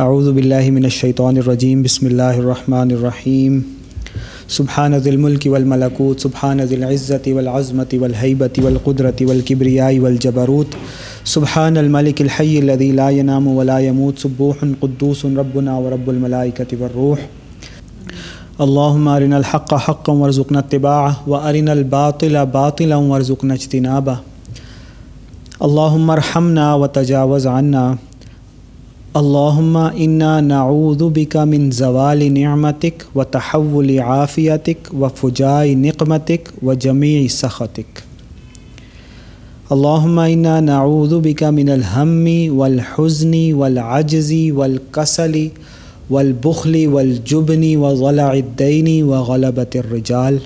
अऊज़बिल्लिमिनशैतरजीम बसमीम सुबहान दिलमल्क वलमलकूत सुबहान दिलज़्ज़त वलाज़मत वलहैबत वलक़ुदरत वलकिब्रियाई वलजबरूत सुबहान अलमलिकलहैलदीलाम वलामूत सुबूहन क़ुद्दूस रबना व रब्बुलमलाइकत वर्रूह अल्लाम अरिन हक़ हक़ वर्ज़ुकन तबा व अरिन बातिल बातिल वर्ज़ुकन अजतनाबा अल्लामरहमना व तजावज़ اللهم إنا نعوذ بك من زوال نعمتك وتحول عافيتك وفجاء نقمتك وجميع سخطك اللهم إنا نعوذ بك من الهم والحزن والعجز والكسل والبخل والجبن وضلع الدين وغلبة الرجال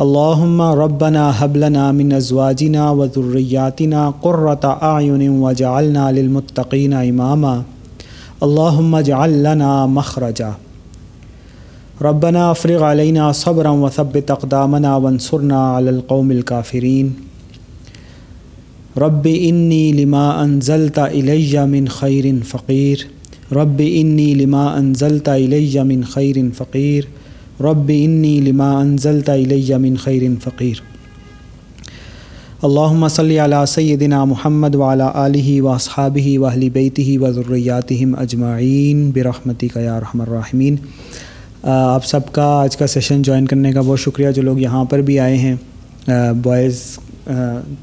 اللهم ربنا هب لنا من أزواجنا وذرياتنا قرة أعين وجعلنا للمتقين إماما اللهم اجعل لنا مخرجا ربنا افرغ علينا صبرا وثبت أقدامنا وانصرنا على القوم الكافرين رب إني لما أنزلت إلي من خير فقير رب إني لما أنزلت إلي من خير فقير रब من خير فقير اللهم صل على سيدنا محمد وعلى آله وأصحابه وأهل بيته वाहली बेती برحمتك अजमाइन أرحم الراحمين आप सबका आज का सेशन ज्वाइन करने का बहुत शुक्रिया जो लोग यहाँ पर भी आए हैं बॉयज़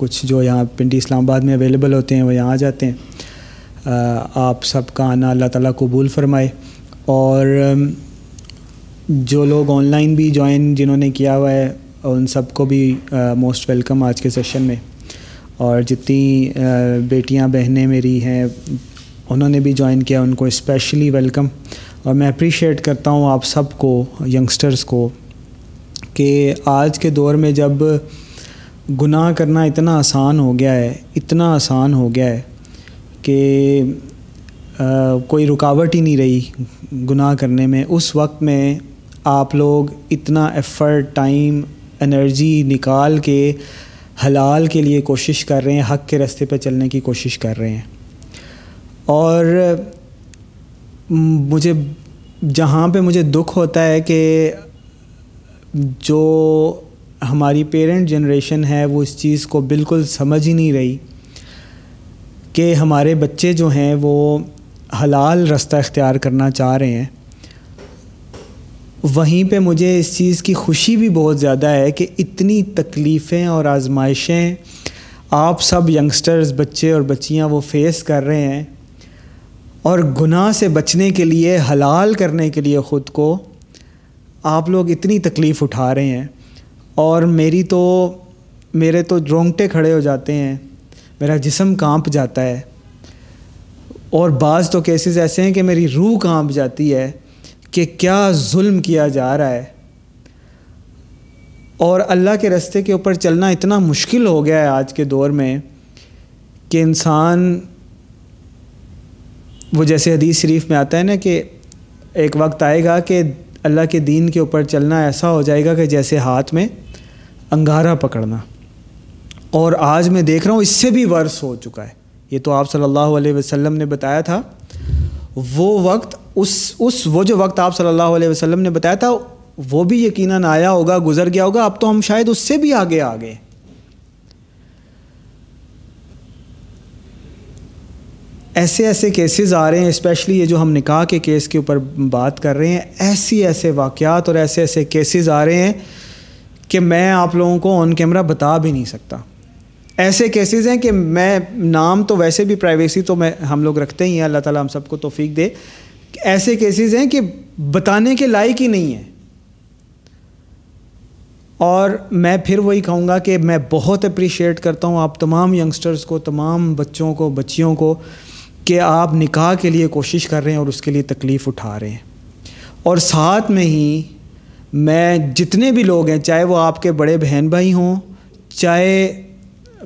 कुछ जो यहाँ पिंडी इस्लामाबाद में अवेलेबल होते हैं वो यहाँ आ जाते हैं आप सबका आना अल्लाह ताला कबूल फरमाए और जो लोग ऑनलाइन भी ज्वाइन जिन्होंने किया हुआ है उन सबको भी मोस्ट वेलकम आज के सेशन में और जितनी बेटियां बहनें मेरी हैं उन्होंने भी ज्वाइन किया उनको स्पेशली वेलकम और मैं अप्रिशिएट करता हूँ आप सबको यंगस्टर्स को कि आज के दौर में जब गुनाह करना इतना आसान हो गया है इतना आसान हो गया है कि कोई रुकावट ही नहीं रही गुनाह करने में उस वक्त में आप लोग इतना एफ़र्ट टाइम एनर्जी निकाल के हलाल के लिए कोशिश कर रहे हैं हक के रास्ते पर चलने की कोशिश कर रहे हैं और मुझे जहाँ पे मुझे दुख होता है कि जो हमारी पेरेंट जनरेशन है वो इस चीज़ को बिल्कुल समझ ही नहीं रही कि हमारे बच्चे जो हैं वो हलाल रास्ता इख्तियार करना चाह रहे हैं वहीं पे मुझे इस चीज़ की खुशी भी बहुत ज़्यादा है कि इतनी तकलीफ़ें और आजमाइशें आप सब यंगस्टर्स बच्चे और बच्चियाँ वो फेस कर रहे हैं और गुनाह से बचने के लिए हलाल करने के लिए ख़ुद को आप लोग इतनी तकलीफ़ उठा रहे हैं और मेरी तो मेरे तो रोंगटे खड़े हो जाते हैं मेरा जिसम कांप जाता है और बाज़ तो केसेस ऐसे हैं कि मेरी रूह कांप जाती है कि क्या जुल्म किया जा रहा है और अल्लाह के रास्ते के ऊपर चलना इतना मुश्किल हो गया है आज के दौर में कि इंसान वो जैसे हदीस शरीफ में आता है ना कि एक वक्त आएगा कि अल्लाह के दीन के ऊपर चलना ऐसा हो जाएगा कि जैसे हाथ में अंगारा पकड़ना और आज मैं देख रहा हूँ इससे भी वर्स हो चुका है ये तो आप सल्लल्लाहु अलैहि वसल्लम ने बताया था वो वक्त उस उस वो जो वक्त आप सल्लल्लाहु अलैहि वसल्लम ने बताया था वो भी यकीनन आया होगा गुजर गया होगा अब तो हम शायद उससे भी आगे आ गए ऐसे ऐसे केसेस आ रहे हैं स्पेशली ये जो हम निकाह के केस के ऊपर बात कर रहे हैं ऐसी ऐसे वाक़ात और ऐसे ऐसे केसेस आ रहे हैं कि मैं आप लोगों को ऑन कैमरा बता भी नहीं सकता ऐसे केसेस हैं कि मैं नाम तो वैसे भी प्राइवेसी तो मैं हम लोग रखते ही हैं अल्लाह ताला हम सबको तोफीक दे ऐसे केसेस हैं कि बताने के लायक ही नहीं है और मैं फिर वही कहूँगा कि मैं बहुत अप्रिशिएट करता हूँ आप तमाम यंगस्टर्स को तमाम बच्चों को बच्चियों को कि आप निकाह के लिए कोशिश कर रहे हैं और उसके लिए तकलीफ़ उठा रहे हैं और साथ में ही मैं जितने भी लोग हैं चाहे वो आपके बड़े बहन भाई हों चाहे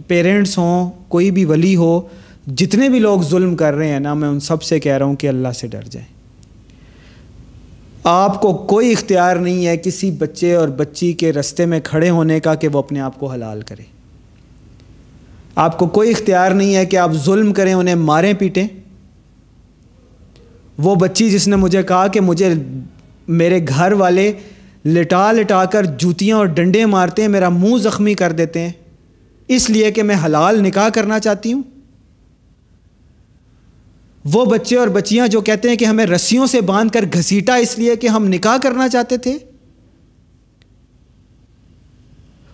पेरेंट्स हों कोई भी वली हो जितने भी लोग जुल्म कर रहे हैं ना मैं उन सब से कह रहा हूँ कि अल्लाह से डर जाए आपको कोई इख्तियार नहीं है किसी बच्चे और बच्ची के रस्ते में खड़े होने का कि वो अपने आप को हलाल करे आपको कोई इख्तियार नहीं है कि आप जुल्म करें उन्हें मारें पीटें वो बच्ची जिसने मुझे कहा कि मुझे मेरे घर वाले लिटा लिटा कर जूतियाँ और डंडे मारते हैं मेरा मुंह ज़ख्मी कर देते हैं इसलिए कि मैं हलाल निकाह करना चाहती हूँ वो बच्चे और बच्चियाँ जो कहते हैं कि हमें रस्सियों से बांध कर घसीटा इसलिए कि हम निकाह करना चाहते थे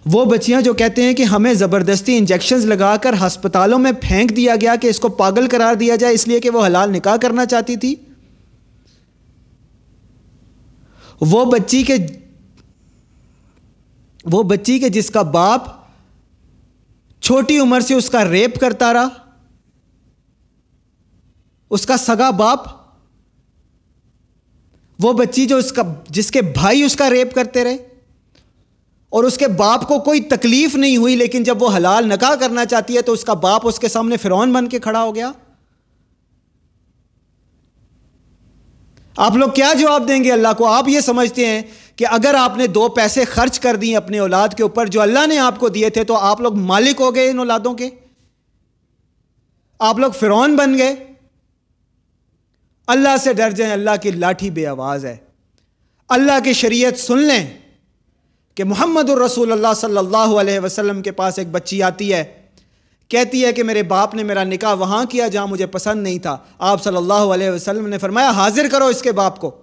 वो बच्चियां जो कहते हैं कि हमें ज़बरदस्ती इंजेक्शन लगाकर हस्पतालों में फेंक दिया गया कि इसको पागल करार दिया जाए इसलिए कि वो हलाल निकाह करना चाहती थी वो बच्ची के वो बच्ची के जिसका बाप छोटी उम्र से उसका रेप करता रहा उसका सगा बाप वो बच्ची जो उसका जिसके भाई उसका रेप करते रहे और उसके बाप को कोई तकलीफ नहीं हुई लेकिन जब वो हलाल नकाह करना चाहती है तो उसका बाप उसके सामने फिरौन बन के खड़ा हो गया आप लोग क्या जवाब देंगे अल्लाह को आप ये समझते हैं कि अगर आपने दो पैसे खर्च कर दिए अपने औलाद के ऊपर जो अल्लाह ने आपको दिए थे तो आप लोग मालिक हो गए इन औलादों के आप लोग फिरौन बन गए अल्लाह से डर जाए अल्लाह की लाठी बे आवाज है अल्लाह की शरीयत सुन लें कि मोहम्मद अल्लाह सल्लल्लाहु अलैहि वसल्लम के पास एक बच्ची आती है कहती है कि मेरे बाप ने मेरा निकाह वहाँ किया जहाँ मुझे पसंद नहीं था आप सल्लल्लाहु अलैहि वसल्लम ने फरमाया हाजिर करो इसके बाप को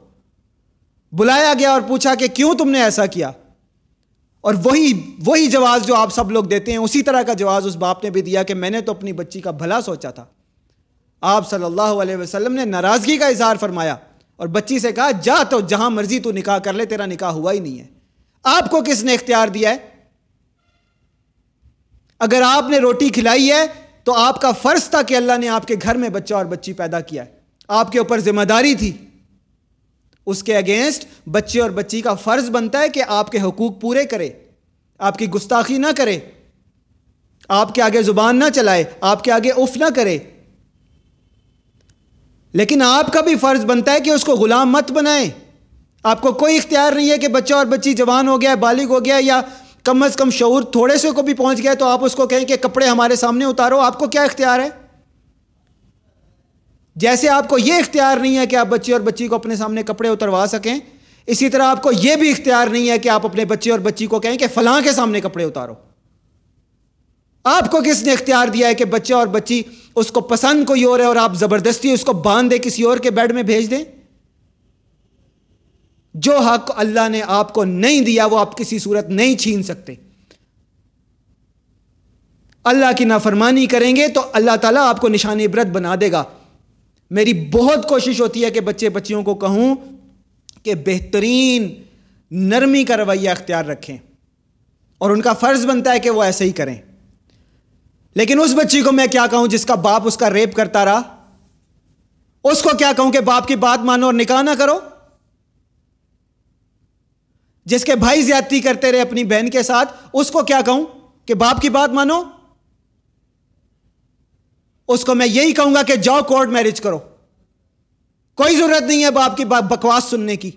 बुलाया गया और पूछा कि क्यों तुमने ऐसा किया और वही वही जवाब जो आप सब लोग देते हैं उसी तरह का जवाब उस बाप ने भी दिया कि मैंने तो अपनी बच्ची का भला सोचा था आप सल्लल्लाहु अलैहि वसल्लम ने नाराज़गी का इजहार फरमाया और बच्ची से कहा जा तो जहां मर्जी तू निकाह कर ले तेरा निकाह हुआ ही नहीं है आपको किसने इख्तियार दिया है अगर आपने रोटी खिलाई है तो आपका फ़र्ज था कि अल्लाह ने आपके घर में बच्चा और बच्ची पैदा किया है आपके ऊपर जिम्मेदारी थी उसके अगेंस्ट बच्चे और बच्ची का फ़र्ज़ बनता है कि आपके हकूक़ पूरे करे आपकी गुस्ताखी ना करे आपके आगे ज़ुबान ना चलाए आपके आगे उफ ना करे लेकिन आपका भी फ़र्ज़ बनता है कि उसको ग़ुलाम मत बनाए आपको कोई इख्तियार नहीं है कि बच्चा और बच्ची जवान हो गया है बालिग हो गया या कम अज़ कम शऊर थोड़े से को भी पहुंच गया तो आप उसको कहें कि कपड़े हमारे सामने उतारो आपको क्या इख्तियार है जैसे आपको ये इख्तियार नहीं है कि आप बच्चे और बच्ची को अपने सामने कपड़े उतरवा सकें इसी तरह आपको यह भी इख्तियार नहीं है कि आप अपने बच्चे और बच्ची को कहें कि फलां के सामने कपड़े उतारो आपको किसने इख्तियार दिया है कि बच्चे और बच्ची उसको पसंद कोई और है और आप ज़बरदस्ती उसको बांध दें किसी और के बेड में भेज दें जो हक अल्लाह ने आपको नहीं दिया वो आप किसी सूरत नहीं छीन सकते अल्लाह की नाफरमानी करेंगे तो अल्लाह ताला आपको निशान इबरत बना देगा मेरी बहुत कोशिश होती है कि बच्चे बच्चियों को कहूँ कि बेहतरीन नरमी का रवैया अख्तियार रखें और उनका फ़र्ज़ बनता है कि वो ऐसे ही करें लेकिन उस बच्ची को मैं क्या कहूँ जिसका बाप उसका रेप करता रहा उसको क्या कहूँ कि बाप की बात मानो और निकाह ना करो जिसके भाई ज्यादती करते रहे अपनी बहन के साथ उसको क्या कहूँ कि बाप की बात मानो उसको मैं यही कहूंगा कि जाओ कोर्ट मैरिज करो कोई जरूरत नहीं है बाप की बकवास सुनने की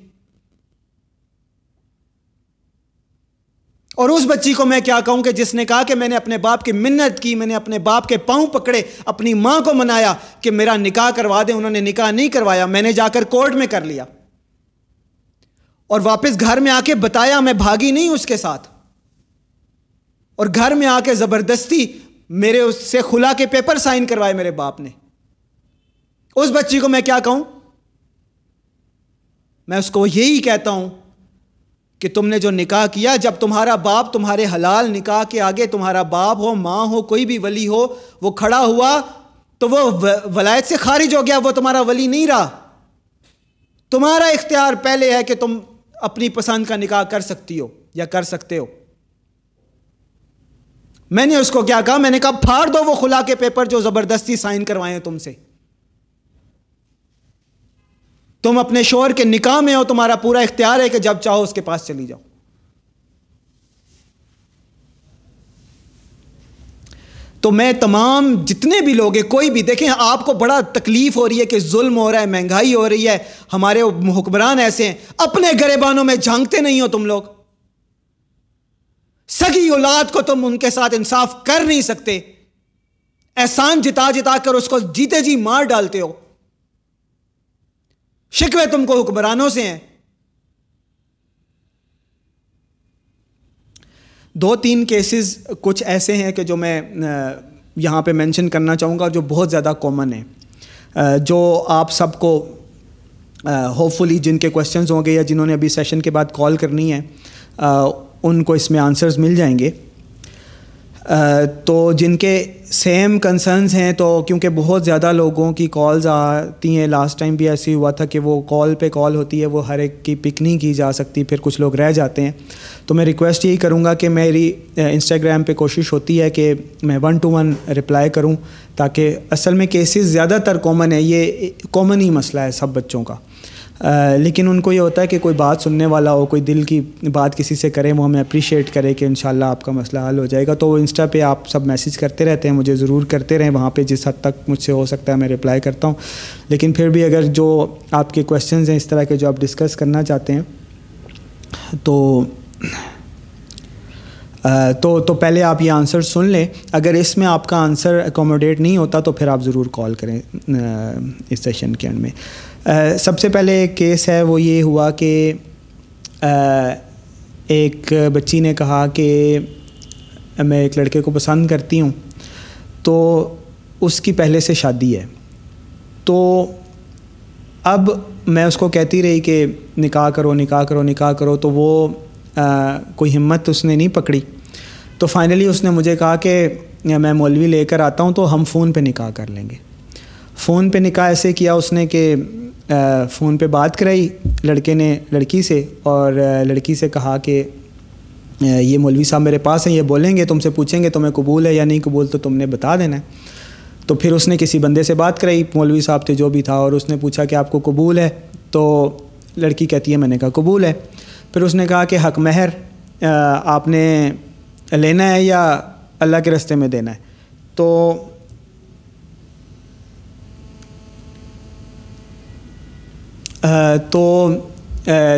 और उस बच्ची को मैं क्या कहूं कि जिसने कहा कि मैंने अपने बाप की मिन्नत की मैंने अपने बाप के पांव पकड़े अपनी मां को मनाया कि मेरा निकाह करवा दें उन्होंने निकाह नहीं करवाया मैंने जाकर कोर्ट में कर लिया और वापस घर में आके बताया मैं भागी नहीं उसके साथ और घर में आके ज़बरदस्ती मेरे उससे खुला के पेपर साइन करवाए मेरे बाप ने उस बच्ची को मैं क्या कहूं मैं उसको यही कहता हूं कि तुमने जो निकाह किया जब तुम्हारा बाप तुम्हारे हलाल निकाह के आगे तुम्हारा बाप हो माँ हो कोई भी वली हो वो खड़ा हुआ तो वो वलायत से खारिज हो गया वो तुम्हारा वली नहीं रहा तुम्हारा इख्तियार पहले है कि तुम अपनी पसंद का निकाह कर सकती हो या कर सकते हो मैंने उसको क्या कहा मैंने कहा फाड़ दो वो खुला के पेपर जो जबरदस्ती साइन करवाए हैं तुमसे तुम अपने शोर के निकाह में हो तुम्हारा पूरा इख्तियार है कि जब चाहो उसके पास चली जाओ तो मैं तमाम जितने भी लोग हैं कोई भी देखें आपको बड़ा तकलीफ हो रही है कि जुल्म हो रहा है महंगाई हो रही है हमारे हुक्मरान ऐसे हैं अपने गरेबानों में झांकते नहीं हो तुम लोग सगी औलाद को तुम उनके साथ इंसाफ कर नहीं सकते एहसान जिता जिता कर उसको जीते जी मार डालते हो शिकवे तुमको हुक्मरानों से हैं दो तीन केसेस कुछ ऐसे हैं कि जो मैं यहाँ पे मेंशन करना चाहूँगा जो बहुत ज़्यादा कॉमन है जो आप सबको होपफुली जिनके क्वेश्चंस होंगे या जिन्होंने अभी सेशन के बाद कॉल करनी है उनको इसमें आंसर्स मिल जाएंगे तो जिनके सेम कंसर्न्स हैं तो क्योंकि बहुत ज़्यादा लोगों की कॉल्स आती हैं लास्ट टाइम भी ऐसी हुआ था कि वो कॉल पे कॉल होती है वो हर एक की पिक नहीं की जा सकती फिर कुछ लोग रह जाते हैं तो मैं रिक्वेस्ट यही करूँगा कि मेरी इंस्टाग्राम पे कोशिश होती है कि मैं वन टू वन रिप्लाई करूँ ताकि असल में केसेस ज़्यादातर कॉमन है ये कॉमन ही मसला है सब बच्चों का आ, लेकिन उनको ये होता है कि कोई बात सुनने वाला हो कोई दिल की बात किसी से करें वो हमें अप्रिशिएट करे कि इन आपका मसला हल हो जाएगा तो इंस्टा पे आप सब मैसेज करते रहते हैं मुझे ज़रूर करते रहें वहाँ पे जिस हद तक मुझसे हो सकता है मैं रिप्लाई करता हूँ लेकिन फिर भी अगर जो आपके क्वेश्चन हैं इस तरह के जो आप डिस्कस करना चाहते हैं तो आ, तो तो पहले आप ये आंसर सुन लें अगर इसमें आपका आंसर एकोमोडेट नहीं होता तो फिर आप ज़रूर कॉल करें इस सेशन के एंड में सबसे पहले केस है वो ये हुआ कि एक बच्ची ने कहा कि मैं एक लड़के को पसंद करती हूँ तो उसकी पहले से शादी है तो अब मैं उसको कहती रही कि निकाह करो निकाह करो निकाह करो तो वो आ, कोई हिम्मत उसने नहीं पकड़ी तो फाइनली उसने मुझे कहा कि मैं मौलवी लेकर आता हूँ तो हम फ़ोन पे निकाह कर लेंगे फ़ोन पे निकाह ऐसे किया उसने कि फ़ोन पे बात कराई लड़के ने लड़की से और लड़की से कहा कि ये मौलवी साहब मेरे पास हैं ये बोलेंगे तुमसे पूछेंगे तुम्हें कबूल है या नहीं कबूल तो तुमने बता देना है तो फिर उसने किसी बंदे से बात कराई मौलवी साहब थे जो भी था और उसने पूछा कि आपको कबूल है तो लड़की कहती है मैंने कहा कबूल है फिर उसने कहा कि हक महर आपने लेना है या अल्लाह के रस्ते में देना है तो तो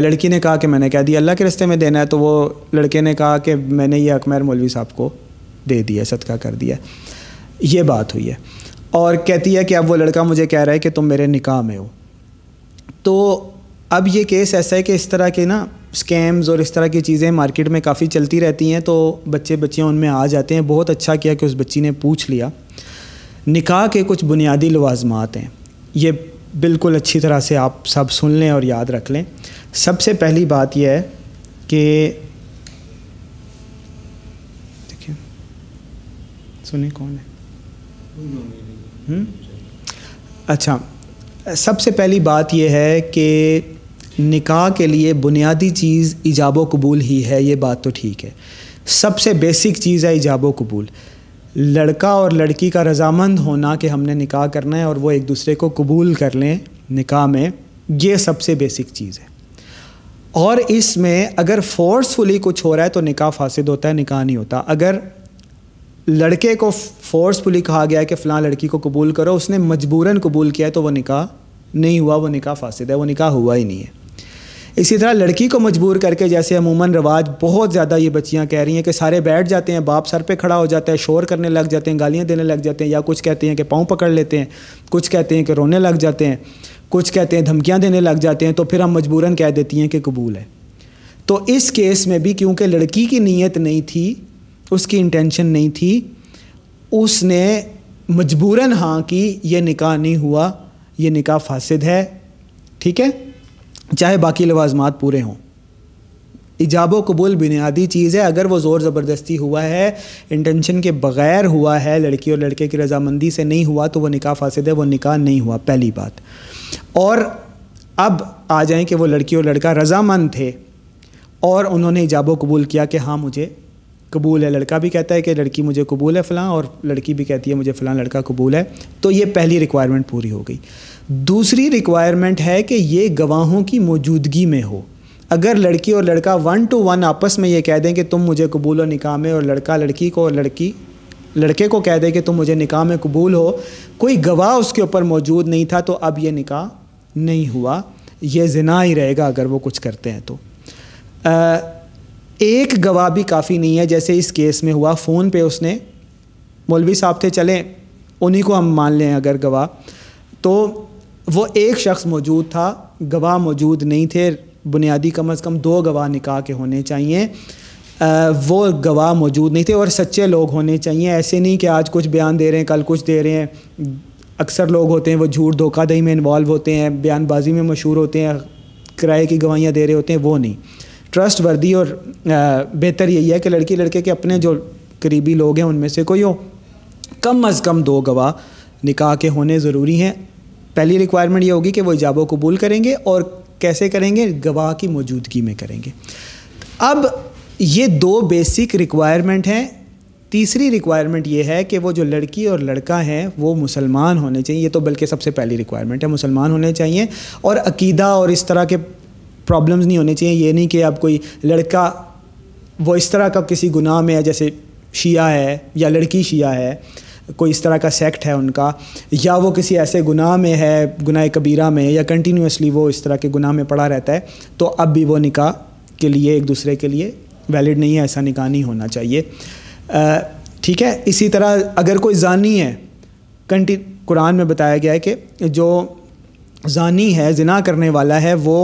लड़की ने कहा कि मैंने कह दिया अल्लाह के रस्ते में देना है तो वो लड़के ने कहा कि मैंने ये अकमैर मौलवी साहब को दे दिया सदका कर दिया ये बात हुई है और कहती है कि अब वो लड़का मुझे कह रहा है कि तुम मेरे निकाह में हो तो अब ये केस ऐसा है कि इस तरह के ना स्कैम्स और इस तरह की चीज़ें मार्केट में काफ़ी चलती रहती हैं तो बच्चे बच्चियाँ उनमें आ जाते हैं बहुत अच्छा किया कि उस बच्ची ने पूछ लिया निकाह के कुछ बुनियादी लवाजमात हैं ये बिल्कुल अच्छी तरह से आप सब सुन लें और याद रख लें सबसे पहली बात यह है कि देखिए सुने कौन है अच्छा सबसे पहली बात यह है कि निकाह के लिए बुनियादी चीज़ इजाब कबूल ही है ये बात तो ठीक है सबसे बेसिक चीज़ है इजाब कबूल लड़का और लड़की का रजामंद होना कि हमने निकाह करना है और वो एक दूसरे को कबूल कर लें निकाह में ये सबसे बेसिक चीज़ है और इसमें अगर फोर्सफुली कुछ हो रहा है तो निकाह फासिद होता है निकाह नहीं होता अगर लड़के को फोर्सफुली कहा गया है कि फ़लाँ लड़की को कबूल करो उसने मजबूरन कबूल किया है तो वह निकाह नहीं हुआ वो निकाह फासिद है वो निकाह हुआ ही नहीं है इसी तरह लड़की को मजबूर करके जैसे अमूमन रवाज बहुत ज़्यादा ये बच्चियाँ कह रही हैं कि सारे बैठ जाते हैं बाप सर पे खड़ा हो जाता है शोर करने लग जाते हैं गालियाँ देने लग जाते हैं या कुछ कहते हैं कि पाँव पकड़ लेते हैं कुछ कहते हैं कि रोने लग जाते हैं कुछ कहते हैं धमकियाँ देने लग जाते हैं तो फिर हम मजबूरन कह देती हैं कि कबूल है तो इस केस में भी क्योंकि लड़की की नीयत नहीं थी उसकी इंटेंशन नहीं थी उसने मजबूरन हाँ कि यह निकाह नहीं हुआ ये निकाह फासिद है ठीक है चाहे बाकी लवाजमात पूरे हों इजाब कबूल बुनियादी चीज़ है अगर वो ज़ोर ज़बरदस्ती हुआ है इंटेंशन के बग़ैर हुआ है लड़की और लड़के की रजामंदी से नहीं हुआ तो वो निकाह फासद है वो निकाह नहीं हुआ पहली बात और अब आ जाएं कि वो लड़की और लड़का रजामंद थे और उन्होंने इजाब कबूल किया कि हाँ मुझे कबूल है लड़का भी कहता है कि लड़की मुझे कबूल है फ़लाँ और लड़की भी कहती है मुझे फ़लाँ लड़का कबूल है तो ये पहली रिक्वायरमेंट पूरी हो गई दूसरी रिक्वायरमेंट है कि ये गवाहों की मौजूदगी में हो अगर लड़की और लड़का वन टू वन आपस में ये कह दें कि तुम मुझे कबूल हो निकाह में और लड़का लड़की को और लड़की लड़के को कह दें कि तुम मुझे निकाह में कबूल हो कोई गवाह उसके ऊपर मौजूद नहीं था तो अब ये निकाह नहीं हुआ ये जना ही रहेगा अगर वो कुछ करते हैं तो आ, एक गवाह भी काफ़ी नहीं है जैसे इस केस में हुआ फ़ोन पे उसने मौलवी साहब थे चलें उन्हीं को हम मान लें अगर गवाह तो वो एक शख्स मौजूद था गवाह मौजूद नहीं थे बुनियादी कम अज़ कम दो गवाह निकाह के होने चाहिए वो गवाह मौजूद नहीं थे और सच्चे लोग होने चाहिए ऐसे नहीं कि आज कुछ बयान दे रहे हैं कल कुछ दे रहे हैं अक्सर लोग होते हैं वो झूठ धोखाधड़ी में इन्वॉल्व होते हैं बयानबाजी में मशहूर होते हैं किराए की गवाहियाँ दे रहे होते हैं वो नहीं ट्रस्ट वर्दी और बेहतर यही है कि लड़की लड़के के अपने जो करीबी लोग हैं उनमें से कोई हो कम अज़ कम दो गवाह निकाह के होने ज़रूरी हैं पहली रिक्वायरमेंट ये होगी कि वो इजाबो कबूल करेंगे और कैसे करेंगे गवाह की मौजूदगी में करेंगे अब ये दो बेसिक रिक्वायरमेंट हैं तीसरी रिक्वायरमेंट ये है कि वो जो लड़की और लड़का है वो मुसलमान होने चाहिए ये तो बल्कि सबसे पहली रिक्वायरमेंट है मुसलमान होने चाहिए और अकीदा और इस तरह के प्रॉब्लम्स नहीं होने चाहिए ये नहीं कि अब कोई लड़का वो इस तरह का किसी गुनाह में है जैसे शिया है या लड़की शिया है कोई इस तरह का सेक्ट है उनका या वो किसी ऐसे गुनाह में है गुनाह कबीरा में या कंटिन्यूसली वो इस तरह के गुनाह में पड़ा रहता है तो अब भी वो निकाह के लिए एक दूसरे के लिए वैलिड नहीं है ऐसा निकाह नहीं होना चाहिए ठीक है इसी तरह अगर कोई जानी है कंटी कुरान में बताया गया है कि जो जानी है जिना करने वाला है वो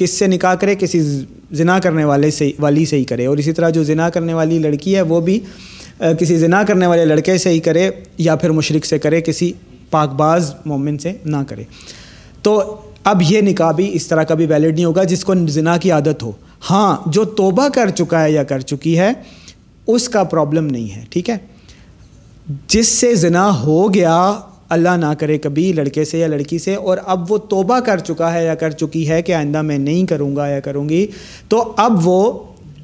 किससे निकाह करे किसी जिना करने वाले से वाली से ही करे और इसी तरह जो जिना करने वाली लड़की है वो भी किसी जिना करने वाले लड़के से ही करे या फिर मुशरक से करे किसी पाकबाज मोमिन से ना करे तो अब ये निकाह भी इस तरह का भी वैलिड नहीं होगा जिसको जिना की आदत हो हाँ जो तोबा कर चुका है या कर चुकी है उसका प्रॉब्लम नहीं है ठीक है जिससे जना हो गया अल्लाह ना करे कभी लड़के से या लड़की से और अब वो तोबा कर चुका है या कर चुकी है कि आइंदा मैं नहीं करूँगा या करूँगी तो अब वो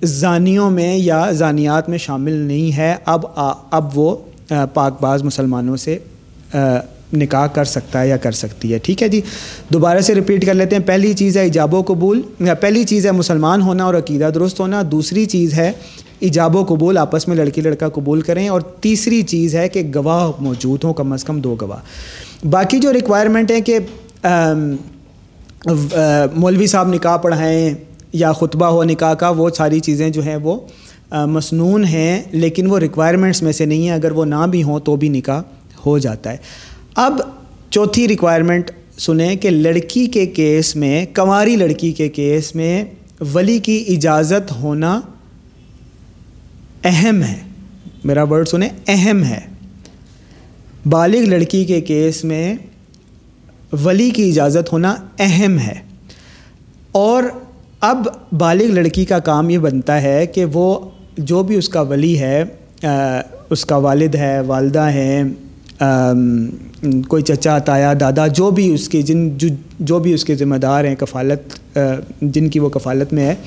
जानियों में या जानियात में शामिल नहीं है अब आ, अब वो पाकबाज़ मुसलमानों से आ, निकाह कर सकता है या कर सकती है ठीक है जी दोबारा से रिपीट कर लेते हैं पहली चीज़ है इजाबो कबूल पहली चीज़ है मुसलमान होना और अकीदा दुरुस्त होना दूसरी चीज़ है ईजाबों कबूल आपस में लड़की लड़का कबूल करें और तीसरी चीज़ है कि गवाह मौजूद हों कम अज़ कम दो गवाह बाकी जो रिक्वायरमेंट है कि मौलवी साहब निकाह पढ़ाएँ या खुतबा हो निकाह का वो सारी चीज़ें जो हैं वो मसनून हैं लेकिन वो रिक्वायरमेंट्स में से नहीं है अगर वो ना भी हों तो भी निकाह हो जाता है अब चौथी रिक्वायरमेंट सुने कि लड़की के केस में कंवारी लड़की के केस में वली की इजाज़त होना अहम है मेरा वर्ड सुने अहम है बालिग लड़की के केस में वली की इजाज़त होना अहम है और अब बालिग लड़की का काम ये बनता है कि वो जो भी उसका वली है आ, उसका वालिद है वालदा हैं कोई चचा ताया दादा जो भी उसके जिन जो जो भी उसके ज़िम्मेदार हैं कफ़ालत जिनकी वो कफ़ालत में है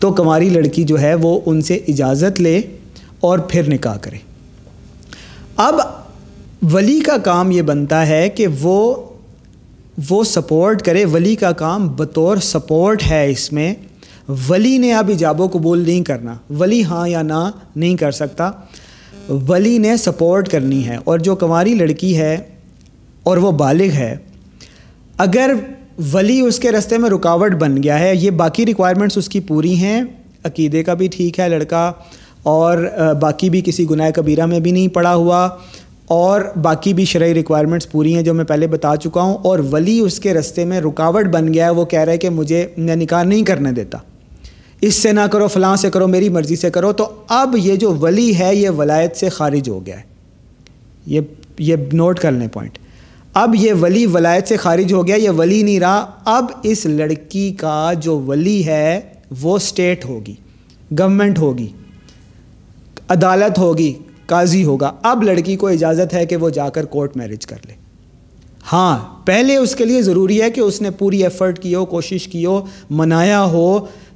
तो कमारी लड़की जो है वो उनसे इजाज़त ले और फिर निकाह करे अब वली का काम ये बनता है कि वो वो सपोर्ट करे वली का काम बतौर सपोर्ट है इसमें वली ने अब इजाबो कबूल नहीं करना वली हाँ या ना नहीं कर सकता वली ने सपोर्ट करनी है और जो कंवारी लड़की है और वो बालिग है अगर वली उसके रास्ते में रुकावट बन गया है ये बाकी रिक्वायरमेंट्स उसकी पूरी हैं अकीदे का भी ठीक है लड़का और बाकी भी किसी गुनाह कबीरा में भी नहीं पड़ा हुआ और बाकी भी शरा रिक्वायरमेंट्स पूरी हैं जो मैं पहले बता चुका हूँ और वली उसके रस्ते में रुकावट बन गया है वो कह रहा है कि मुझे निकाह नहीं करने देता इससे ना करो फलां से करो मेरी मर्ज़ी से करो तो अब ये जो वली है ये वलायत से खारिज हो गया है ये ये नोट कर लें पॉइंट अब ये वली वलायत से खारिज हो गया ये वली नहीं रहा अब इस लड़की का जो वली है वो स्टेट होगी गवर्नमेंट होगी अदालत होगी काजी होगा अब लड़की को इजाज़त है कि वो जाकर कोर्ट मैरिज कर ले हाँ पहले उसके लिए ज़रूरी है कि उसने पूरी एफ़र्ट की हो कोशिश की हो मनाया हो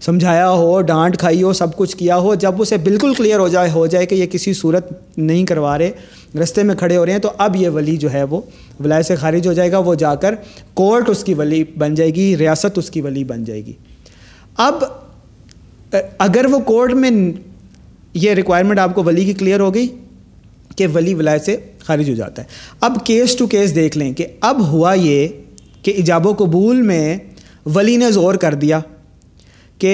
समझाया हो डांट खाई हो सब कुछ किया हो जब उसे बिल्कुल क्लियर हो जाए हो जाए कि ये किसी सूरत नहीं करवा रहे रस्ते में खड़े हो रहे हैं तो अब ये वली जो है वो वलाय से खारिज हो जाएगा वो जाकर कोर्ट उसकी वली बन जाएगी रियासत उसकी वली बन जाएगी अब अगर वो कोर्ट में ये रिक्वायरमेंट आपको वली की क्लियर हो गई कि वली वलाय से खारिज हो जाता है अब केस टू केस देख लें कि अब हुआ ये कि इजाब कबूल में वली ने ज़ोर कर दिया कि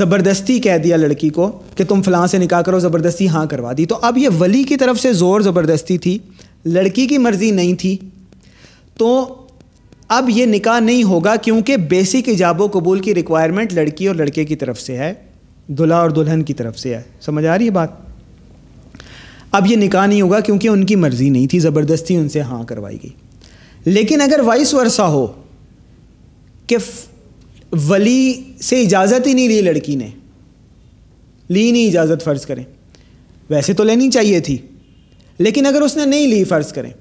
ज़बरदस्ती कह दिया लड़की को कि तुम फलां से निकाह करो ज़बरदस्ती हाँ करवा दी तो अब ये वली की तरफ से ज़ोर ज़बरदस्ती थी लड़की की मर्ज़ी नहीं थी तो अब ये निकाह नहीं होगा क्योंकि बेसिक इजाब कबूल की रिक्वायरमेंट लड़की और लड़के की तरफ से है दुल्हा और दुल्हन की तरफ से है समझ आ रही है बात अब ये निकाह नहीं होगा क्योंकि उनकी मर्ज़ी नहीं थी ज़बरदस्ती उनसे हाँ करवाई गई लेकिन अगर वाइस वर्षा हो कि वली से इजाज़त ही नहीं ली लड़की ने ली नहीं इजाज़त फ़र्ज़ करें वैसे तो लेनी चाहिए थी लेकिन अगर उसने नहीं ली फ़र्ज़ करें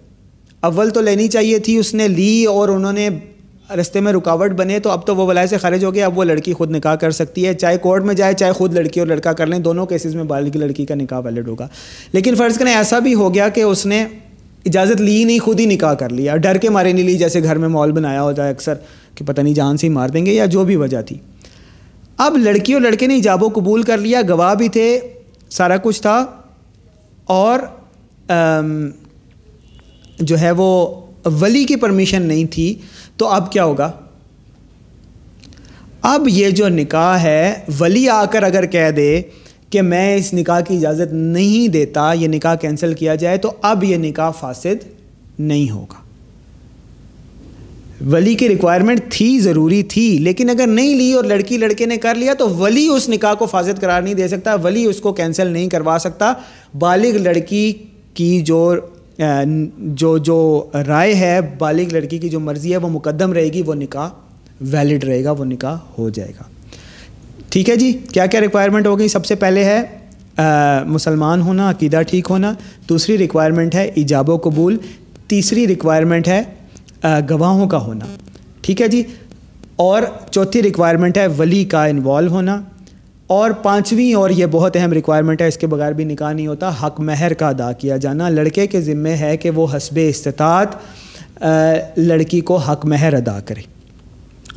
अव्वल तो लेनी चाहिए थी उसने ली और उन्होंने रस्ते में रुकावट बने तो अब तो वो वलाय से खारिज हो गया अब वो लड़की खुद निकाह कर सकती है चाहे कोर्ट में जाए चाहे खुद लड़की और लड़का कर लें दोनों केसेस में बाल की लड़की का निकाह वैलिड होगा लेकिन फ़र्ज़ करें ऐसा भी हो गया कि उसने इजाज़त ली नहीं खुद ही निकाह कर लिया डर के मारे नहीं ली जैसे घर में मॉल बनाया होता है अक्सर कि पता नहीं जान से ही मार देंगे या जो भी वजह थी अब लड़की और लड़के ने इजाबो कबूल कर लिया गवाह भी थे सारा कुछ था और जो है वो वली की परमिशन नहीं थी तो अब क्या होगा अब ये जो निकाह है वली आकर अगर कह दे कि मैं इस निकाह की इजाज़त नहीं देता ये निकाह कैंसिल किया जाए तो अब ये निकाह फासिद नहीं होगा वली की रिक्वायरमेंट थी ज़रूरी थी लेकिन अगर नहीं ली और लड़की लड़के ने कर लिया तो वली उस निकाह को फासिद करार नहीं दे सकता वली उसको कैंसिल नहीं करवा सकता बालिग लड़की की जो जो जो राय है बालिग लड़की की जो मर्ज़ी है वो मुकदम रहेगी वो निकाह वैलिड रहेगा वो निकाह हो जाएगा ठीक है जी क्या क्या रिक्वायरमेंट हो गई सबसे पहले है मुसलमान होना अकीदा ठीक होना दूसरी रिक्वायरमेंट है इजाब कबूल तीसरी रिक्वायरमेंट है आ, गवाहों का होना ठीक है जी और चौथी रिक्वायरमेंट है वली का इन्वॉल्व होना और पांचवी और यह बहुत अहम रिक्वायरमेंट है इसके बगैर भी निकाह नहीं होता हक महर का अदा किया जाना लड़के के ज़िम्मे है कि वो हसब इस्तात लड़की को हक महर अदा करे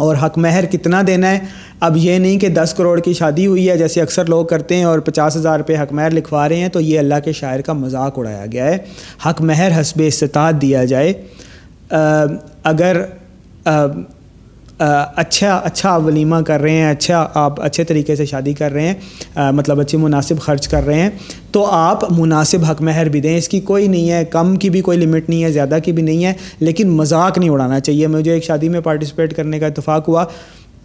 और हक महर कितना देना है अब ये नहीं कि दस करोड़ की शादी हुई है जैसे अक्सर लोग करते हैं और पचास हज़ार रुपये हक महर लिखवा रहे हैं तो ये अल्लाह के शायर का मजाक उड़ाया गया है हक महर हसब इस्तात दिया जाए आ, अगर आ, अच्छा अच्छा वलीमा कर रहे हैं अच्छा आप अच्छे तरीके से शादी कर रहे हैं आ, मतलब अच्छे मुनासिब खर्च कर रहे हैं तो आप मुनासिब हक महर भी दें इसकी कोई नहीं है कम की भी कोई लिमिट नहीं है ज़्यादा की भी नहीं है लेकिन मजाक नहीं उड़ाना चाहिए मुझे एक शादी में पार्टिसिपेट करने का इतफाक़ हुआ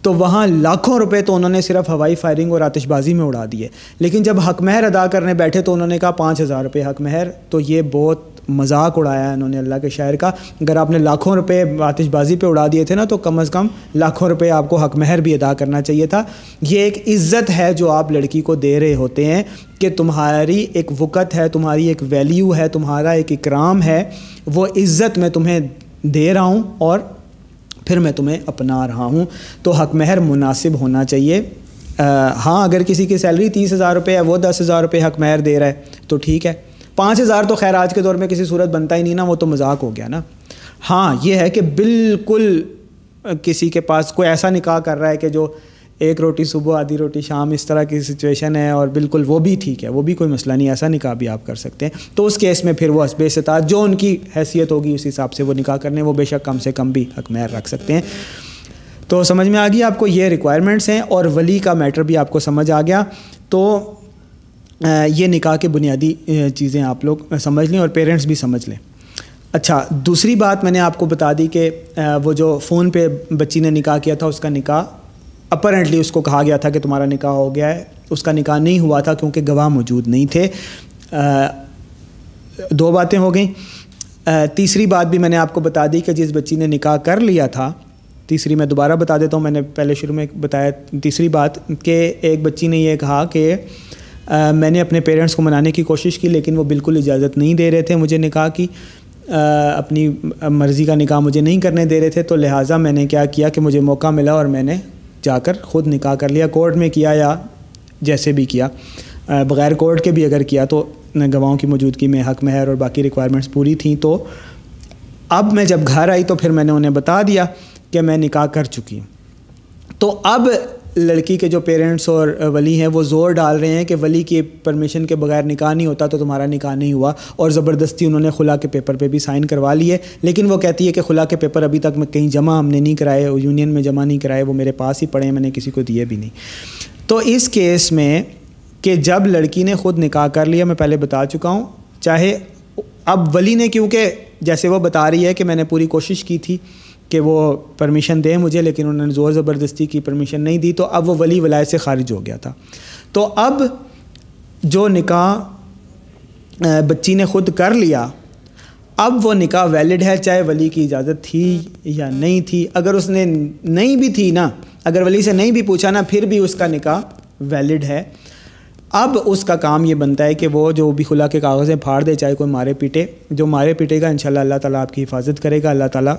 तो वहाँ लाखों रुपए तो उन्होंने सिर्फ हवाई फायरिंग और आतिशबाजी में उड़ा दिए लेकिन जब हक महर अदा करने बैठे तो उन्होंने कहा पाँच हज़ार रुपये हक महर तो ये बहुत मजाक उड़ाया इन्होंने अल्लाह के शायर का अगर आपने लाखों रुपए आतिशबाजी पे उड़ा दिए थे ना तो कम अज़ कम लाखों रुपए आपको हक महर भी अदा करना चाहिए था ये एक इज़्ज़त है जो आप लड़की को दे रहे होते हैं कि तुम्हारी एक वक़्त है तुम्हारी एक वैल्यू है तुम्हारा एक इकराम है वो इज़्ज़त मैं तुम्हें दे रहा हूँ और फिर मैं तुम्हें अपना रहा हूँ तो हक महर मुनासिब होना चाहिए आ, हाँ अगर किसी की सैलरी तीस हज़ार रुपये है वो दस हज़ार रुपये हक महर दे रहा है तो ठीक है पाँच हज़ार तो खैर आज के दौर में किसी सूरत बनता ही नहीं ना वो तो मजाक हो गया ना हाँ ये है कि बिल्कुल किसी के पास कोई ऐसा निकाह कर रहा है कि जो एक रोटी सुबह आधी रोटी शाम इस तरह की सिचुएशन है और बिल्कुल वो भी ठीक है वो भी कोई मसला नहीं ऐसा निकाह भी आप कर सकते हैं तो उस केस में फिर वो हसब सतात जो उनकी हैसियत होगी उस हिसाब से वो निकाह करने वो बेशक कम से कम भी हक मैर रख सकते हैं तो समझ में आ गई आपको ये रिक्वायरमेंट्स हैं और वली का मैटर भी आपको समझ आ गया तो ये निकाह के बुनियादी चीज़ें आप लोग समझ लें और पेरेंट्स भी समझ लें अच्छा दूसरी बात मैंने आपको बता दी कि वो जो फ़ोन पे बच्ची ने निकाह किया था उसका निकाह अपरेंटली उसको कहा गया था कि तुम्हारा निकाह हो गया है उसका निकाह नहीं हुआ था क्योंकि गवाह मौजूद नहीं थे दो बातें हो गई तीसरी बात भी मैंने आपको बता दी कि जिस बच्ची ने निकाह कर लिया था तीसरी मैं दोबारा बता देता हूँ मैंने पहले शुरू में बताया तीसरी बात कि एक बच्ची ने यह कहा कि आ, मैंने अपने पेरेंट्स को मनाने की कोशिश की लेकिन वो बिल्कुल इजाज़त नहीं दे रहे थे मुझे निकाह की आ, अपनी मर्ज़ी का निकाह मुझे नहीं करने दे रहे थे तो लिहाजा मैंने क्या किया कि मुझे मौका मिला और मैंने जाकर ख़ुद निकाह कर लिया कोर्ट में किया या जैसे भी किया बग़ैर कोर्ट के भी अगर किया तो गवाहों की मौजूदगी में हक महर और बाकी रिक्वायरमेंट्स पूरी थी तो अब मैं जब घर आई तो फिर मैंने उन्हें बता दिया कि मैं निकाह कर चुकी तो अब लड़की के जो पेरेंट्स और वली हैं वो ज़ोर डाल रहे हैं कि वली की परमिशन के बगैर निकाह नहीं होता तो तुम्हारा निकाह नहीं हुआ और ज़बरदस्ती उन्होंने खुला के पेपर पे भी साइन करवा लिए लेकिन वो कहती है कि खुला के पेपर अभी तक मैं कहीं जमा हमने नहीं कराए यूनियन में जमा नहीं कराए वो मेरे पास ही पड़े मैंने किसी को दिए भी नहीं तो इस केस में कि जब लड़की ने ख़ुद निकाह कर लिया मैं पहले बता चुका हूँ चाहे अब वली ने क्योंकि जैसे वो बता रही है कि मैंने पूरी कोशिश की थी कि वो परमिशन दें मुझे लेकिन उन्होंने ज़ोर ज़बरदस्ती की परमिशन नहीं दी तो अब वो वली वलाय से खारिज हो गया था तो अब जो निकाह बच्ची ने ख़ुद कर लिया अब वो निकाह वैलिड है चाहे वली की इजाज़त थी या नहीं थी अगर उसने नहीं भी थी ना अगर वली से नहीं भी पूछा ना फिर भी उसका निकाह वैलिड है अब उसका काम ये बनता है कि वो जो भी खुला के कागज़ें फाड़ दे चाहे कोई मारे पीटे जो मारे पीटेगा इन अल्लाह ताला आपकी हिफाजत करेगा अल्लाह ताला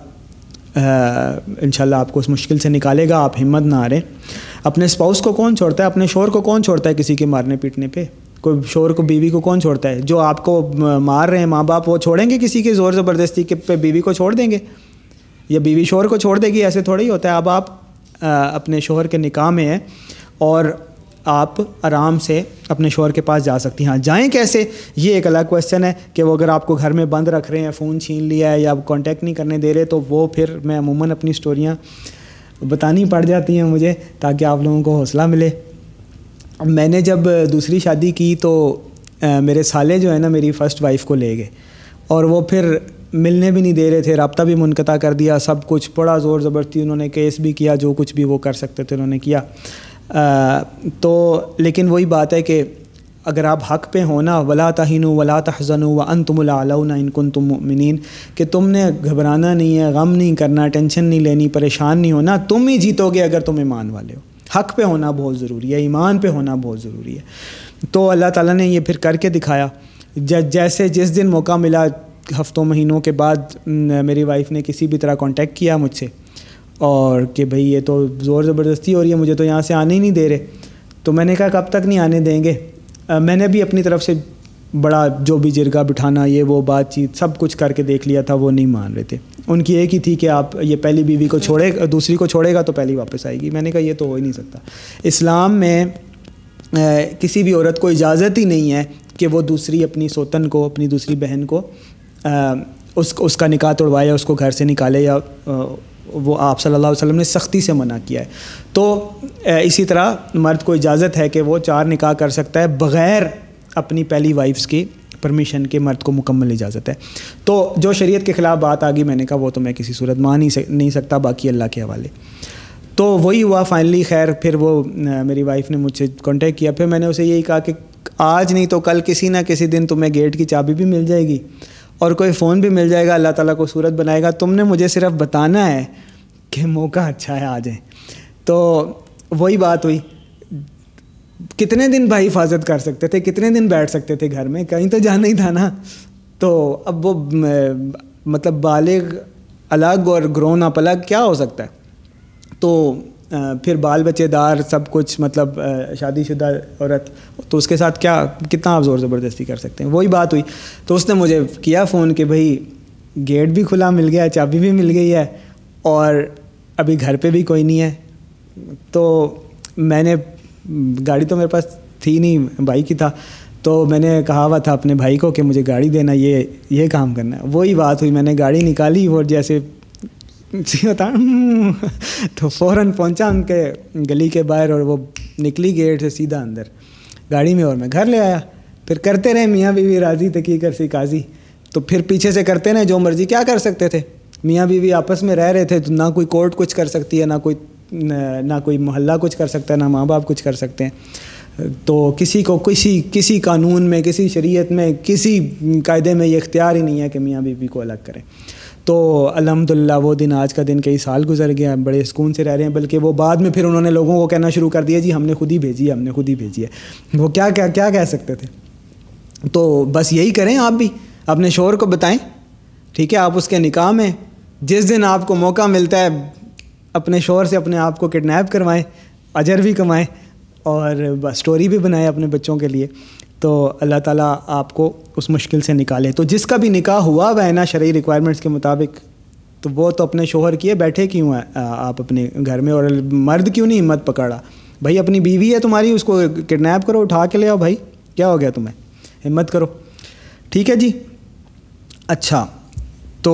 इनशाला आपको उस मुश्किल से निकालेगा आप हिम्मत ना हारें अपने स्पाउस को कौन छोड़ता है अपने शोर को कौन छोड़ता है किसी के मारने पीटने पे कोई शोर को बीवी को कौन छोड़ता है जो आपको मार रहे हैं माँ बाप वो छोड़ेंगे किसी के ज़ोर ज़बरदस्ती के पे बीवी को छोड़ देंगे या बीवी शोर को छोड़ देगी ऐसे थोड़ा ही होता है अब आप आ, अपने शोहर के निकाह में हैं और आप आराम से अपने शोर के पास जा सकती हैं हाँ जाएँ कैसे ये एक अलग क्वेश्चन है कि वो अगर आपको घर में बंद रख रहे हैं फ़ोन छीन लिया है या आप कांटेक्ट नहीं करने दे रहे तो वो फिर मैं अमूमन अपनी स्टोरियाँ बतानी पड़ जाती हैं मुझे ताकि आप लोगों को हौसला मिले मैंने जब दूसरी शादी की तो आ, मेरे साले जो है ना मेरी फ़र्स्ट वाइफ़ को ले गए और वो फिर मिलने भी नहीं दे रहे थे रबता भी मुनकता कर दिया सब कुछ बड़ा ज़ोर ज़बरदस्ती उन्होंने केस भी किया जो कुछ भी वो कर सकते थे उन्होंने किया तो लेकिन वही बात है कि अगर आप हक पे हो ना वला तहिन वला तहजन व अन तुमलाउन इनकुन तुम मिन कि तुमने घबराना नहीं है गम नहीं करना टेंशन नहीं लेनी परेशान नहीं होना तुम ही जीतोगे अगर तुम ईमान वाले हो हक पे होना बहुत ज़रूरी है ईमान पे होना बहुत ज़रूरी है तो अल्लाह ताला ने ये फिर करके दिखाया जैसे जिस दिन मौका मिला हफ़्तों महीनों के बाद मेरी वाइफ ने किसी भी तरह कॉन्टेक्ट किया मुझसे और कि भाई ये तो ज़ोर ज़बरदस्ती हो रही है मुझे तो यहाँ से आने ही नहीं दे रहे तो मैंने कहा कब तक नहीं आने देंगे आ, मैंने भी अपनी तरफ से बड़ा जो भी जिरगा बिठाना ये वो बातचीत सब कुछ करके देख लिया था वो नहीं मान रहे थे उनकी एक ही थी कि आप ये पहली बीवी को छोड़े दूसरी को छोड़ेगा तो पहली वापस आएगी मैंने कहा ये तो हो ही नहीं सकता इस्लाम में आ, किसी भी औरत को इजाज़त ही नहीं है कि वो दूसरी अपनी सोतन को अपनी दूसरी बहन को आ, उस उसका निकाह तोड़वाए या उसको घर से निकाले या वो आप सल्लल्लाहु अलैहि वसल्लम ने सख्ती से मना किया है तो इसी तरह मर्द को इजाज़त है कि वो चार निकाह कर सकता है बग़ैर अपनी पहली वाइफ्स की परमिशन के मर्द को मुकम्मल इजाज़त है तो जो शरीयत के ख़िलाफ़ बात आ गई मैंने कहा वो तो मैं किसी सूरत मान ही नहीं सकता बाकी अल्लाह के हवाले तो वही हुआ फाइनली खैर फिर वो मेरी वाइफ ने मुझसे कॉन्टेक्ट किया फिर मैंने उसे यही कहा कि आज नहीं तो कल किसी ना किसी दिन तुम्हें गेट की चाबी भी मिल जाएगी और कोई फ़ोन भी मिल जाएगा अल्लाह ताला को सूरत बनाएगा तुमने मुझे सिर्फ बताना है कि मौका अच्छा है आ जाए तो वही बात हुई कितने दिन भाई हिफाजत कर सकते थे कितने दिन बैठ सकते थे घर में कहीं तो जाना ही था ना तो अब वो मतलब बालग अलग और ग्रोन अप अलग क्या हो सकता है तो फिर बाल बच्चेदार सब कुछ मतलब शादीशुदा औरत तो उसके साथ क्या कितना आप ज़ोर ज़बरदस्ती कर सकते हैं वही बात हुई तो उसने मुझे किया फ़ोन कि भाई गेट भी खुला मिल गया चाबी भी मिल गई है और अभी घर पे भी कोई नहीं है तो मैंने गाड़ी तो मेरे पास थी नहीं बाइक ही था तो मैंने कहा हुआ था अपने भाई को कि मुझे गाड़ी देना ये ये काम करना है वही बात हुई मैंने गाड़ी निकाली और जैसे सी होता तो फ़ौरन पहुंचा उनके गली के बाहर और वो निकली गेट से सीधा अंदर गाड़ी में और मैं घर ले आया फिर करते रहे मियाँ बीवी राजी तकी कर सी काजी तो फिर पीछे से करते रहे जो मर्जी क्या कर सकते थे मियाँ बीवी आपस में रह रहे थे तो ना कोई कोर्ट कुछ कर सकती है ना कोई ना कोई मोहल्ला कुछ कर सकता है ना माँ बाप कुछ कर सकते हैं तो किसी को किसी किसी कानून में किसी शरीयत में किसी कायदे में ये इख्तियार ही नहीं है कि मियाँ बीवी को अलग करें तो अलहमदिल्ला वो दिन आज का दिन कई साल गुजर गया बड़े सुकून से रह रहे हैं बल्कि वो बाद में फिर उन्होंने लोगों को कहना शुरू कर दिया जी हमने खुद ही भेजी है हमने खुद ही भेजी है वो क्या क्या क्या कह सकते थे तो बस यही करें आप भी अपने शोर को बताएं ठीक है आप उसके निकाह में जिस दिन आपको मौका मिलता है अपने शोर से अपने आप को किडनैप करवाएं अजर भी कमाएं और स्टोरी भी बनाएं अपने बच्चों के लिए तो अल्लाह ताला आपको उस मुश्किल से निकाले तो जिसका भी निकाह हुआ वह ना शरीय रिक्वायरमेंट्स के मुताबिक तो वो तो अपने शोहर किए बैठे क्यों हैं आप अपने घर में और मर्द क्यों नहीं हिम्मत पकड़ा भाई अपनी बीवी है तुम्हारी उसको किडनैप करो उठा के ले आओ भाई क्या हो गया तुम्हें हिम्मत करो ठीक है जी अच्छा तो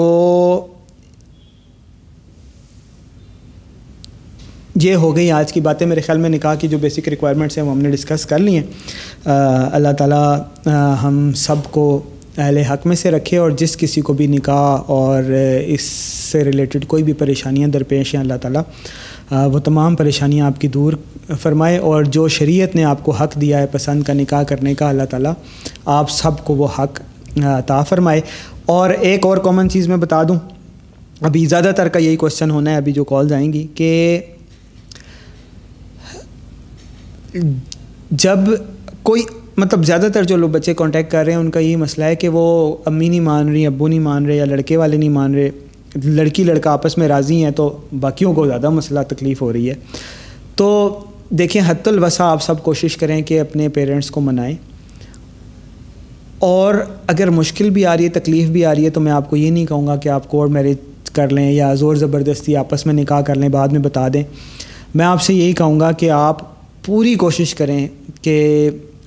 ये हो गई आज की बातें मेरे ख्याल में निकाह की जो बेसिक रिक्वायरमेंट्स हैं वो हमने डिस्कस कर ली हैं अल्लाह ताला हम सब को अहल हक में से रखे और जिस किसी को भी निकाह और इससे रिलेटेड कोई भी परेशानियां दरपेश हैं अल्लाह ताला वो तमाम परेशानियां आपकी दूर फरमाए और जो शरीयत ने आपको हक दिया है पसंद का निकाह करने का अल्लाह ताला आप सबको वो हक ता फरमाए और एक और कॉमन चीज़ मैं बता दूँ अभी ज़्यादातर का यही क्वेश्चन होना है अभी जो कॉल्स आएंगी कि जब कोई मतलब ज़्यादातर जो लोग बच्चे कांटेक्ट कर रहे हैं उनका यही मसला है कि वो अम्मी नहीं मान रही अबू नहीं मान रहे या लड़के वाले नहीं मान रहे लड़की लड़का आपस में राज़ी हैं तो बाकियों को ज़्यादा मसला तकलीफ़ हो रही है तो देखें हतलवसा आप सब कोशिश करें कि अपने पेरेंट्स को मनाएं और अगर मुश्किल भी आ रही है तकलीफ़ भी आ रही है तो मैं आपको ये नहीं कहूँगा कि आप कोर्ट मैरिज कर लें या ज़ोर ज़बरदस्ती आपस में निकाह कर लें बाद में बता दें मैं आपसे यही कहूँगा कि आप पूरी कोशिश करें कि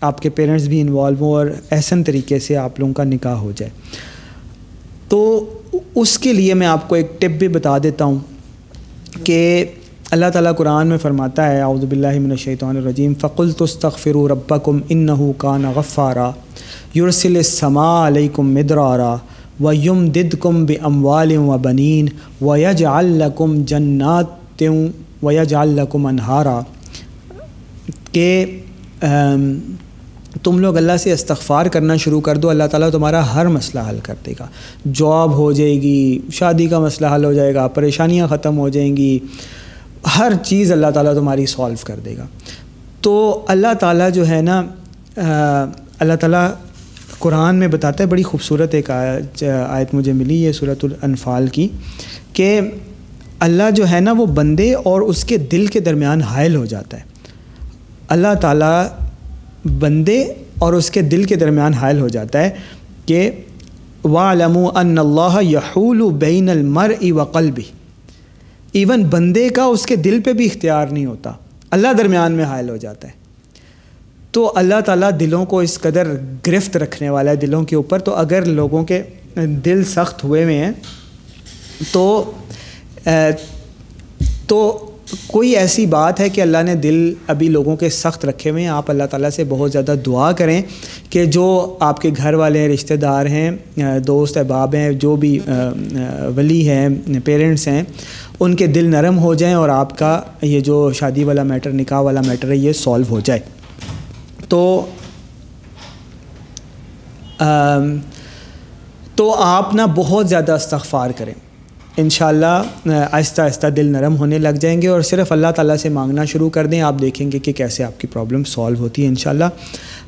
आपके पेरेंट्स भी इन्वॉल्व हों और एहसन तरीके से आप लोगों का निकाह हो जाए तो उसके लिए मैं आपको एक टिप भी बता देता हूँ कि अल्लाह ताला कुरान में फ़रमाता है आउदबिल्लिमिनशैतरजीम फ़कुल तस्तफ़िर रब्बकुम इन्नहु कान गफ़ारा युरसिल समाकुम मिदरारा व युम कुम बे अम्वाल व बनीन व यजालकुम जन्नात व यजालकुम अनहारा कि तुम लोग अल्लाह से इस्तफ़ार करना शुरू कर दो अल्लाह ताला तुम्हारा हर मसला हल कर देगा जॉब हो जाएगी शादी का मसला हल हो जाएगा परेशानियां ख़त्म हो जाएंगी हर चीज़ अल्लाह ताला तुम्हारी सॉल्व कर देगा तो अल्लाह ताला जो है ना अल्लाह ताला कुरान में बताता है बड़ी खूबसूरत एक आयत मुझे मिली है सूरतुल्फाल की कि अल्लाह जो है ना वो बंदे और उसके दिल के दरमियान हायल हो जाता है अल्लाह ताला बंदे और उसके दिल के दरमियान हायल हो जाता है कि वालमु अल्लाह यहूल बैन अलमर वक़ल भी इवन बंदे का उसके दिल पे भी इख्तियार नहीं होता अल्लाह दरमियान में हायल हो जाता है तो अल्लाह ताला दिलों को इस कदर गिरफ्त रखने वाला है दिलों के ऊपर तो अगर लोगों के दिल सख्त हुए हुए हैं तो तो कोई ऐसी बात है कि अल्लाह ने दिल अभी लोगों के सख्त रखे हुए हैं आप अल्लाह ताला से बहुत ज़्यादा दुआ करें कि जो आपके घर वाले हैं रिश्तेदार हैं दोस्त अहबाब हैं जो भी वली हैं पेरेंट्स हैं उनके दिल नरम हो जाएं और आपका ये जो शादी वाला मैटर निकाह वाला मैटर है ये सॉल्व हो जाए तो आ, तो आप ना बहुत ज़्यादा इस्तफ़ार करें इन आहिस्ता आहिस्ता दिल नरम होने लग जाएंगे और सिर्फ अल्लाह ताला से मांगना शुरू कर दें आप देखेंगे कि कैसे आपकी प्रॉब्लम सॉल्व होती है इन